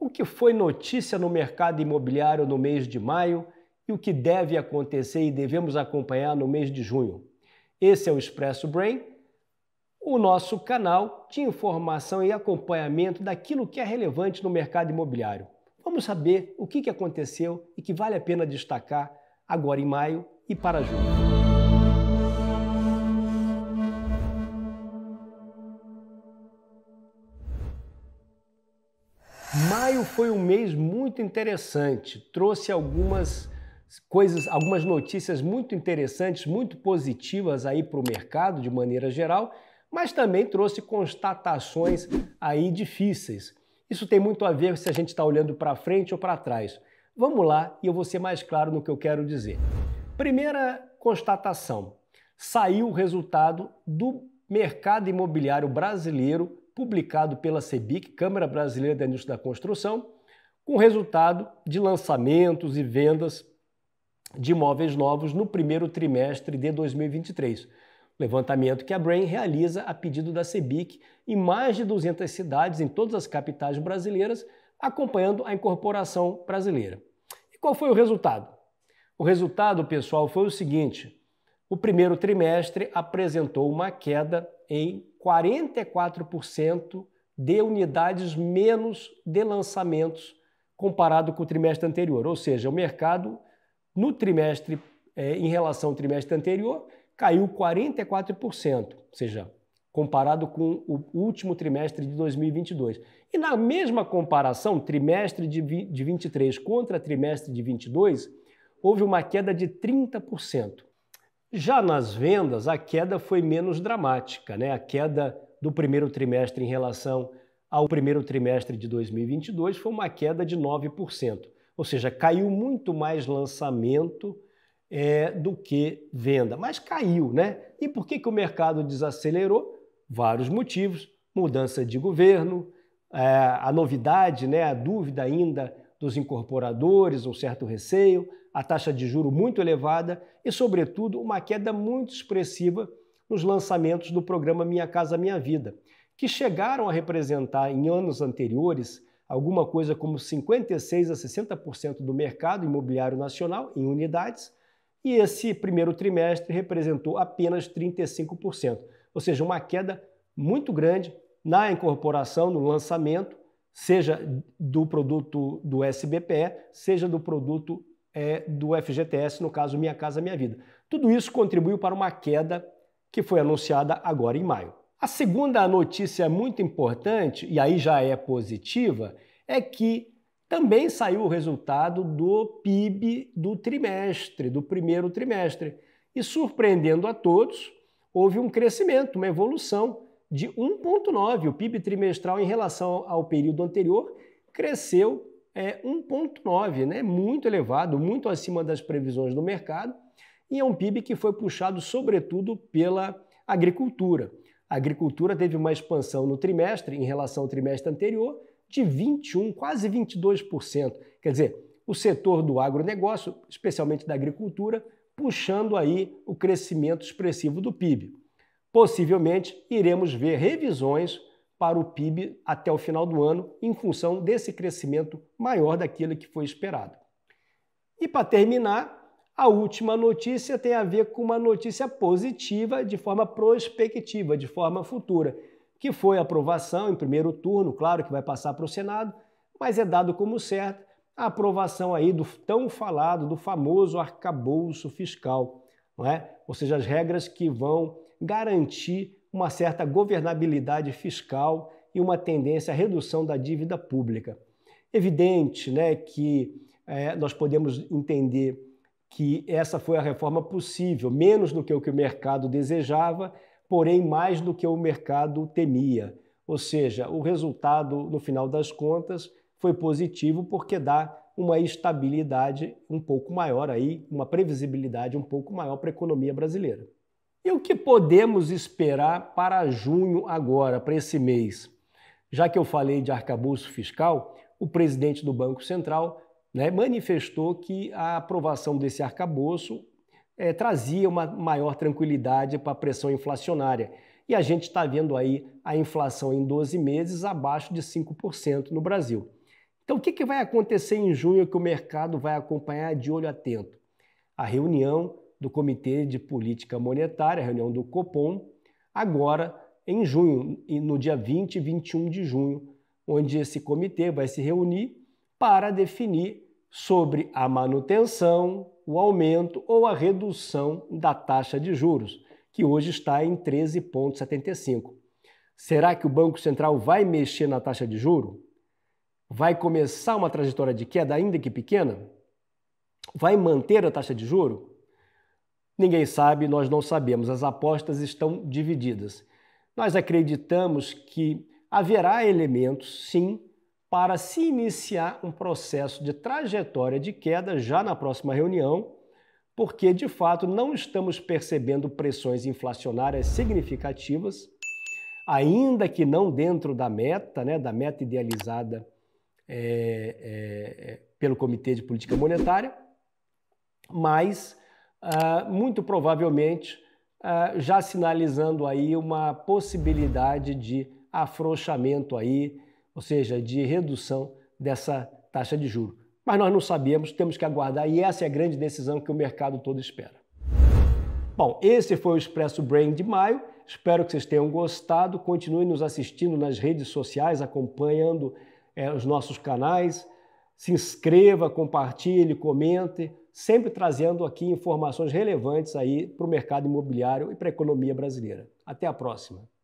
o que foi notícia no mercado imobiliário no mês de maio e o que deve acontecer e devemos acompanhar no mês de junho. Esse é o Expresso Brain, o nosso canal de informação e acompanhamento daquilo que é relevante no mercado imobiliário. Vamos saber o que aconteceu e que vale a pena destacar agora em maio e para junho. Maio foi um mês muito interessante, trouxe algumas coisas, algumas notícias muito interessantes, muito positivas aí para o mercado de maneira geral, mas também trouxe constatações aí difíceis. Isso tem muito a ver se a gente está olhando para frente ou para trás. Vamos lá e eu vou ser mais claro no que eu quero dizer. Primeira constatação: saiu o resultado do mercado imobiliário brasileiro publicado pela CEBIC, Câmara Brasileira da Indústria da Construção, com resultado de lançamentos e vendas de imóveis novos no primeiro trimestre de 2023. Levantamento que a Brain realiza a pedido da CEBIC em mais de 200 cidades em todas as capitais brasileiras, acompanhando a incorporação brasileira. E qual foi o resultado? O resultado, pessoal, foi o seguinte: o primeiro trimestre apresentou uma queda em 44% de unidades menos de lançamentos comparado com o trimestre anterior. Ou seja, o mercado no trimestre, é, em relação ao trimestre anterior, caiu 44%, ou seja, comparado com o último trimestre de 2022. E na mesma comparação, trimestre de, de 23 contra trimestre de 22, houve uma queda de 30%. Já nas vendas, a queda foi menos dramática, né? A queda do primeiro trimestre em relação ao primeiro trimestre de 2022 foi uma queda de 9%, ou seja, caiu muito mais lançamento é, do que venda, mas caiu, né? E por que, que o mercado desacelerou? Vários motivos: mudança de governo, é, a novidade, né? A dúvida ainda dos incorporadores, um certo receio, a taxa de juro muito elevada e, sobretudo, uma queda muito expressiva nos lançamentos do programa Minha Casa Minha Vida, que chegaram a representar em anos anteriores alguma coisa como 56 a 60% do mercado imobiliário nacional em unidades, e esse primeiro trimestre representou apenas 35%, ou seja, uma queda muito grande na incorporação, no lançamento seja do produto do SBPE, seja do produto é, do FGTS, no caso Minha Casa Minha Vida. Tudo isso contribuiu para uma queda que foi anunciada agora em maio. A segunda notícia muito importante, e aí já é positiva, é que também saiu o resultado do PIB do trimestre, do primeiro trimestre. E surpreendendo a todos, houve um crescimento, uma evolução de 1,9. O PIB trimestral em relação ao período anterior cresceu é, 1,9, né? muito elevado, muito acima das previsões do mercado, e é um PIB que foi puxado sobretudo pela agricultura. A agricultura teve uma expansão no trimestre, em relação ao trimestre anterior, de 21, quase 22%. Quer dizer, o setor do agronegócio, especialmente da agricultura, puxando aí o crescimento expressivo do PIB. Possivelmente iremos ver revisões para o PIB até o final do ano, em função desse crescimento maior daquilo que foi esperado. E para terminar, a última notícia tem a ver com uma notícia positiva de forma prospectiva, de forma futura, que foi a aprovação em primeiro turno, claro que vai passar para o Senado, mas é dado como certo a aprovação aí do tão falado, do famoso arcabouço fiscal, não é? Ou seja, as regras que vão garantir uma certa governabilidade fiscal e uma tendência à redução da dívida pública. Evidente né, que é, nós podemos entender que essa foi a reforma possível, menos do que o que o mercado desejava, porém mais do que o mercado temia. Ou seja, o resultado, no final das contas, foi positivo porque dá uma estabilidade um pouco maior aí, uma previsibilidade um pouco maior para a economia brasileira. E o que podemos esperar para junho agora, para esse mês? Já que eu falei de arcabouço fiscal, o presidente do Banco Central né, manifestou que a aprovação desse arcabouço é, trazia uma maior tranquilidade para a pressão inflacionária. E a gente está vendo aí a inflação em 12 meses abaixo de 5% no Brasil. Então, o que, que vai acontecer em junho que o mercado vai acompanhar de olho atento? A reunião do Comitê de Política Monetária, reunião do Copom, agora em junho, no dia 20 e 21 de junho, onde esse comitê vai se reunir para definir sobre a manutenção, o aumento ou a redução da taxa de juros, que hoje está em 13,75. Será que o Banco Central vai mexer na taxa de juro? Vai começar uma trajetória de queda ainda que pequena? Vai manter a taxa de juro? Ninguém sabe, nós não sabemos. As apostas estão divididas. Nós acreditamos que haverá elementos, sim, para se iniciar um processo de trajetória de queda já na próxima reunião, porque de fato não estamos percebendo pressões inflacionárias significativas, ainda que não dentro da meta, né, da meta idealizada é, é, pelo Comitê de Política Monetária, mas ah, muito provavelmente ah, já sinalizando aí uma possibilidade de afrouxamento aí, ou seja, de redução dessa taxa de juro. Mas nós não sabemos, temos que aguardar e essa é a grande decisão que o mercado todo espera. Bom, esse foi o Expresso Brain de maio. Espero que vocês tenham gostado. Continue nos assistindo nas redes sociais, acompanhando é, os nossos canais se inscreva, compartilhe, comente, sempre trazendo aqui informações relevantes aí para o mercado imobiliário e para a economia brasileira. Até a próxima!